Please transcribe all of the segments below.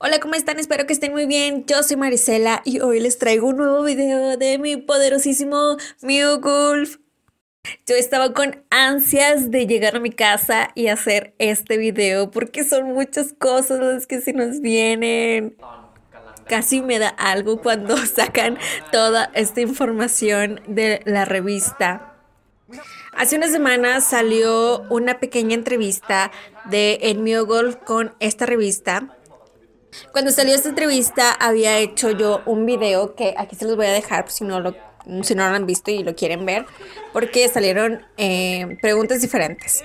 Hola, ¿cómo están? Espero que estén muy bien. Yo soy Marisela y hoy les traigo un nuevo video de mi poderosísimo Golf. Yo estaba con ansias de llegar a mi casa y hacer este video porque son muchas cosas las que se nos vienen. Casi me da algo cuando sacan toda esta información de la revista. Hace unas semanas salió una pequeña entrevista de El Mio Golf con esta revista cuando salió esta entrevista había hecho yo un video que aquí se los voy a dejar por pues, si no lo si no lo han visto y lo quieren ver, porque salieron eh, preguntas diferentes.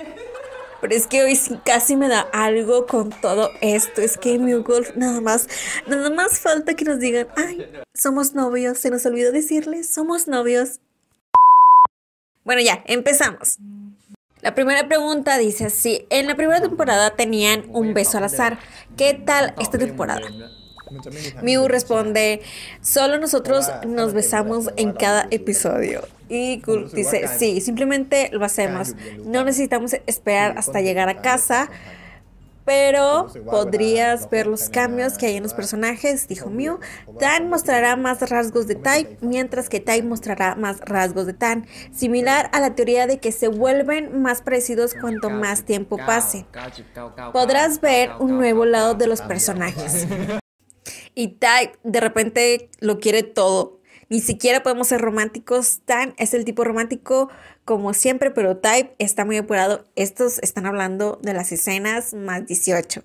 Pero es que hoy sí casi me da algo con todo esto. Es que mi Golf nada más, nada más falta que nos digan, ay, somos novios, se nos olvidó decirles, somos novios. Bueno, ya, empezamos. La primera pregunta dice así, en la primera temporada tenían un beso al azar, ¿qué tal esta temporada? Miu responde, solo nosotros nos besamos en cada episodio. Y Kurt dice, sí, simplemente lo hacemos, no necesitamos esperar hasta llegar a casa pero podrías ver los cambios que hay en los personajes, dijo Mew. Tan mostrará más rasgos de Tai, mientras que Tai mostrará más rasgos de Tan, similar a la teoría de que se vuelven más parecidos cuanto más tiempo pase. Podrás ver un nuevo lado de los personajes. Y Tai de repente lo quiere todo ni siquiera podemos ser románticos. Tan es el tipo romántico como siempre, pero Type está muy apurado. Estos están hablando de las escenas más 18.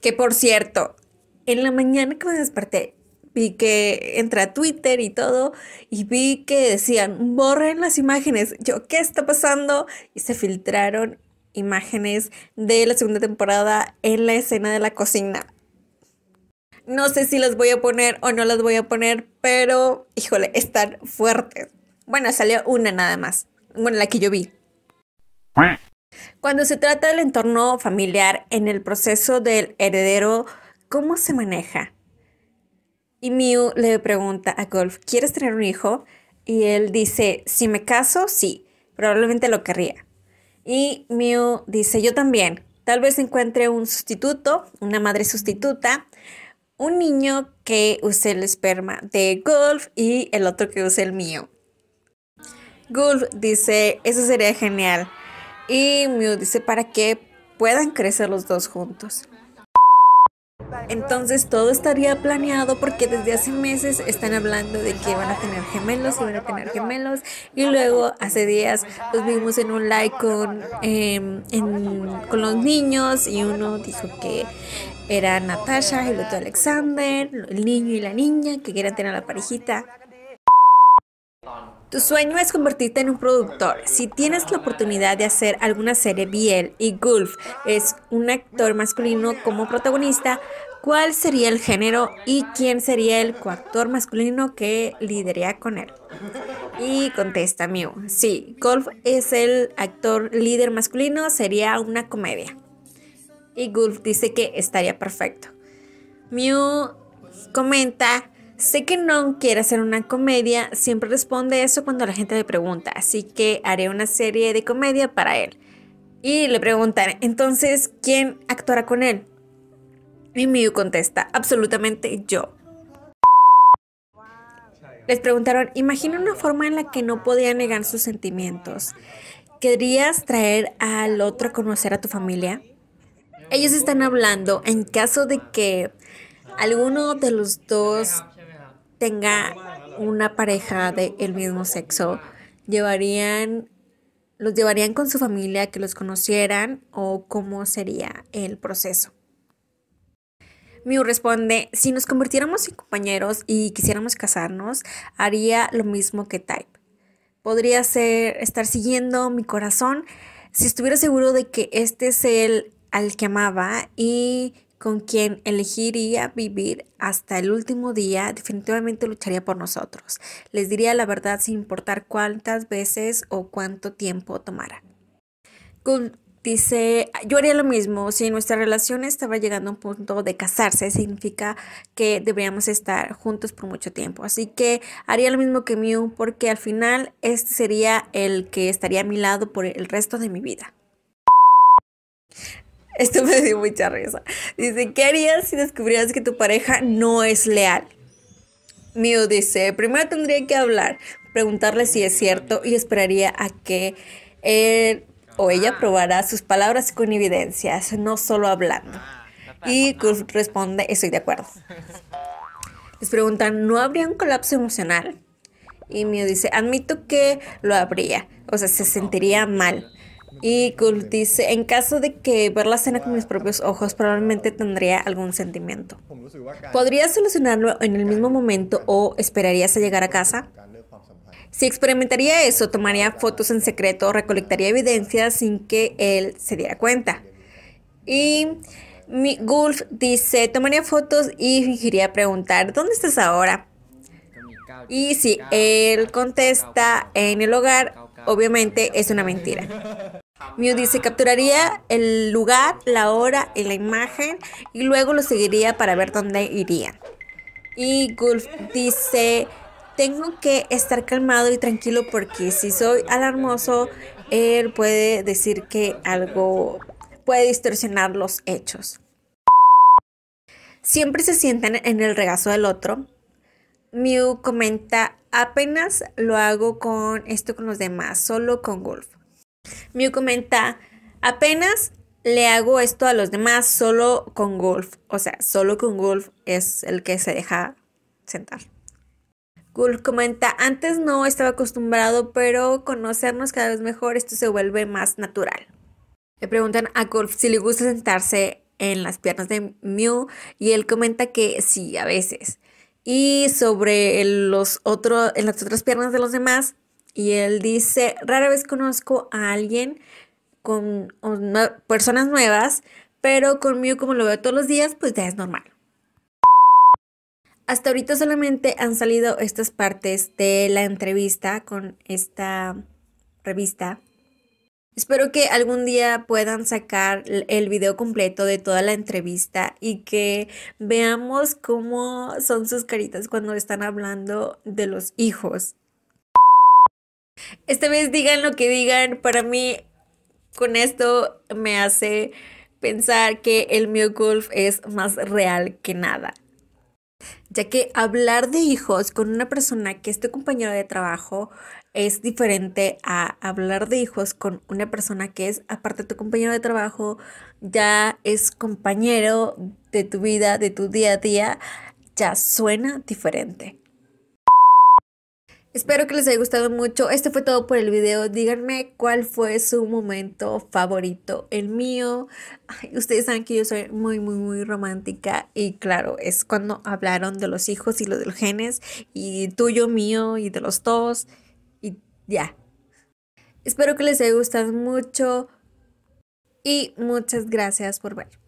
Que por cierto, en la mañana que me desperté, vi que entra Twitter y todo y vi que decían, borren las imágenes. Yo, ¿qué está pasando? Y se filtraron imágenes de la segunda temporada en la escena de la cocina. No sé si las voy a poner o no las voy a poner, pero híjole, están fuertes. Bueno, salió una nada más. Bueno, la que yo vi. Cuando se trata del entorno familiar en el proceso del heredero, ¿cómo se maneja? Y Mew le pregunta a Golf, ¿quieres tener un hijo? Y él dice, si me caso, sí, probablemente lo querría. Y Mew dice, yo también, tal vez encuentre un sustituto, una madre sustituta, un niño que use el esperma de Golf y el otro que use el mío. Gulf dice, eso sería genial. Y Mew dice, para que puedan crecer los dos juntos. Entonces todo estaría planeado porque desde hace meses están hablando de que van a tener gemelos y van a tener gemelos. Y luego hace días los vimos en un like con, em, con los niños y uno dijo que era Natasha, el otro Alexander, el niño y la niña que querían tener la parejita. Tu sueño es convertirte en un productor. Si tienes la oportunidad de hacer alguna serie Biel y Gulf es un actor masculino como protagonista, ¿cuál sería el género y quién sería el coactor masculino que lidería con él? Y contesta Mew. Sí, Golf es el actor líder masculino, sería una comedia y Gulf dice que estaría perfecto. Mew comenta, sé que no quiere hacer una comedia, siempre responde eso cuando la gente le pregunta, así que haré una serie de comedia para él. Y le preguntan, entonces, ¿quién actuará con él? Y Mew contesta, absolutamente yo. Les preguntaron, imagina una forma en la que no podía negar sus sentimientos. ¿Querrías traer al otro a conocer a tu familia? ellos están hablando en caso de que alguno de los dos tenga una pareja del mismo sexo, llevarían los llevarían con su familia que los conocieran o cómo sería el proceso. Mew responde, si nos convirtiéramos en compañeros y quisiéramos casarnos, haría lo mismo que Type. Podría ser estar siguiendo mi corazón si estuviera seguro de que este es el al que amaba y con quien elegiría vivir hasta el último día, definitivamente lucharía por nosotros. Les diría la verdad sin importar cuántas veces o cuánto tiempo tomara. dice, yo haría lo mismo, si nuestra relación estaba llegando a un punto de casarse, significa que deberíamos estar juntos por mucho tiempo. Así que haría lo mismo que Mew porque al final este sería el que estaría a mi lado por el resto de mi vida. Esto me dio mucha risa. Dice, ¿qué harías si descubrieras que tu pareja no es leal? Mio dice, primero tendría que hablar, preguntarle si es cierto y esperaría a que él o ella ah. probara sus palabras con evidencias, no solo hablando. Ah, y Kurt responde, estoy de acuerdo. Les preguntan, ¿no habría un colapso emocional? Y mío dice, admito que lo habría, o sea, se sentiría mal, y Gulf dice, en caso de que ver la escena con mis propios ojos, probablemente tendría algún sentimiento. ¿Podrías solucionarlo en el mismo momento o esperarías a llegar a casa? Si experimentaría eso, tomaría fotos en secreto, recolectaría evidencia sin que él se diera cuenta. Y mi Gulf dice, tomaría fotos y fingiría preguntar, ¿dónde estás ahora? Y si él contesta en el hogar, obviamente es una mentira. Mew dice, capturaría el lugar, la hora y la imagen y luego lo seguiría para ver dónde iría. Y Gulf dice, tengo que estar calmado y tranquilo porque si soy alarmoso, él puede decir que algo puede distorsionar los hechos. Siempre se sientan en el regazo del otro. Mew comenta, apenas lo hago con esto con los demás, solo con Gulf. Mew comenta, apenas le hago esto a los demás solo con golf. O sea, solo con golf es el que se deja sentar. Golf comenta, antes no estaba acostumbrado, pero conocernos cada vez mejor, esto se vuelve más natural. Le preguntan a Golf si le gusta sentarse en las piernas de Mew y él comenta que sí, a veces. Y sobre los en las otras piernas de los demás, y él dice, rara vez conozco a alguien con personas nuevas, pero conmigo como lo veo todos los días, pues ya es normal. Hasta ahorita solamente han salido estas partes de la entrevista con esta revista. Espero que algún día puedan sacar el video completo de toda la entrevista y que veamos cómo son sus caritas cuando están hablando de los hijos. Esta vez digan lo que digan, para mí con esto me hace pensar que el Mio Golf es más real que nada. Ya que hablar de hijos con una persona que es tu compañero de trabajo es diferente a hablar de hijos con una persona que es, aparte de tu compañero de trabajo, ya es compañero de tu vida, de tu día a día, ya suena diferente. Espero que les haya gustado mucho. Este fue todo por el video. Díganme cuál fue su momento favorito. El mío. ustedes saben que yo soy muy, muy, muy romántica. Y claro, es cuando hablaron de los hijos y los de los genes. Y tuyo, mío y de los dos. Y ya. Espero que les haya gustado mucho. Y muchas gracias por ver.